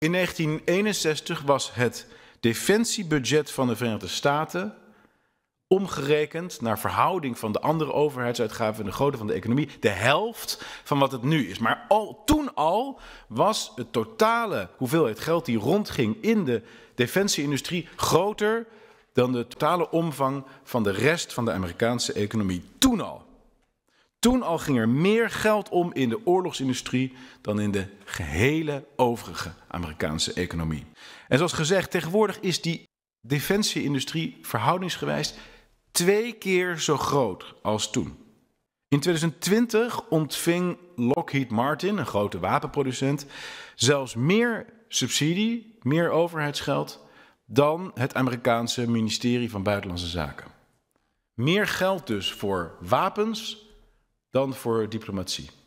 In 1961 was het defensiebudget van de Verenigde Staten omgerekend naar verhouding van de andere overheidsuitgaven en de grootte van de economie de helft van wat het nu is. Maar al, toen al was het totale hoeveelheid geld die rondging in de defensieindustrie groter dan de totale omvang van de rest van de Amerikaanse economie. Toen al. Toen al ging er meer geld om in de oorlogsindustrie dan in de gehele overige Amerikaanse economie. En zoals gezegd, tegenwoordig is die defensieindustrie verhoudingsgewijs twee keer zo groot als toen. In 2020 ontving Lockheed Martin, een grote wapenproducent, zelfs meer subsidie, meer overheidsgeld, dan het Amerikaanse ministerie van Buitenlandse Zaken. Meer geld dus voor wapens dan voor diplomatie.